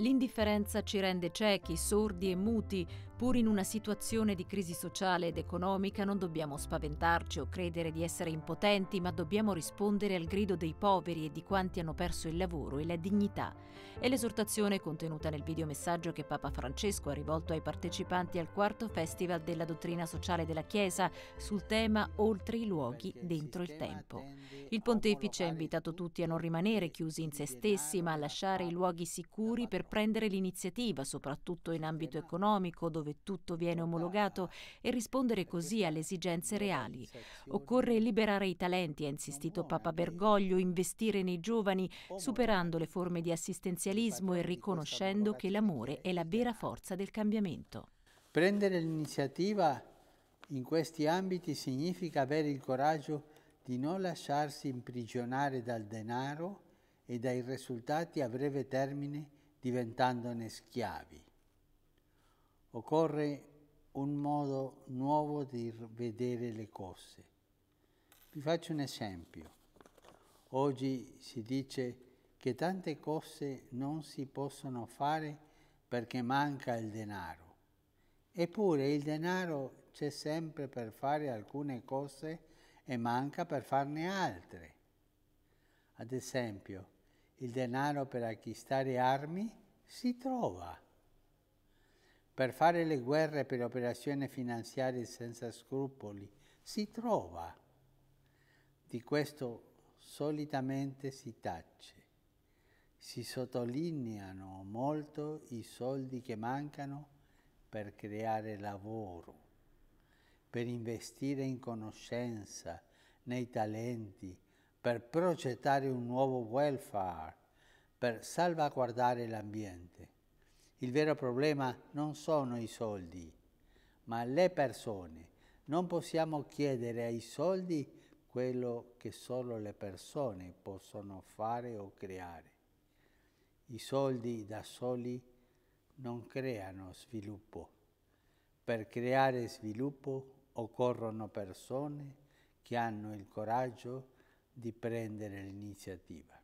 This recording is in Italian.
L'indifferenza ci rende ciechi, sordi e muti, Pur in una situazione di crisi sociale ed economica non dobbiamo spaventarci o credere di essere impotenti, ma dobbiamo rispondere al grido dei poveri e di quanti hanno perso il lavoro e la dignità. È l'esortazione contenuta nel videomessaggio che Papa Francesco ha rivolto ai partecipanti al quarto Festival della Dottrina Sociale della Chiesa sul tema Oltre i luoghi, dentro il tempo. Il pontefice ha invitato tutti a non rimanere chiusi in se stessi, ma a lasciare i luoghi sicuri per prendere l'iniziativa, soprattutto in ambito economico, dove dove tutto viene omologato e rispondere così alle esigenze reali. Occorre liberare i talenti, ha insistito Papa Bergoglio, investire nei giovani, superando le forme di assistenzialismo e riconoscendo che l'amore è la vera forza del cambiamento. Prendere l'iniziativa in questi ambiti significa avere il coraggio di non lasciarsi imprigionare dal denaro e dai risultati a breve termine diventandone schiavi. Occorre un modo nuovo di vedere le cose. Vi faccio un esempio. Oggi si dice che tante cose non si possono fare perché manca il denaro. Eppure il denaro c'è sempre per fare alcune cose e manca per farne altre. Ad esempio, il denaro per acquistare armi si trova per fare le guerre per operazioni finanziarie senza scrupoli, si trova. Di questo solitamente si tace. Si sottolineano molto i soldi che mancano per creare lavoro, per investire in conoscenza, nei talenti, per progettare un nuovo welfare, per salvaguardare l'ambiente. Il vero problema non sono i soldi, ma le persone. Non possiamo chiedere ai soldi quello che solo le persone possono fare o creare. I soldi da soli non creano sviluppo. Per creare sviluppo occorrono persone che hanno il coraggio di prendere l'iniziativa.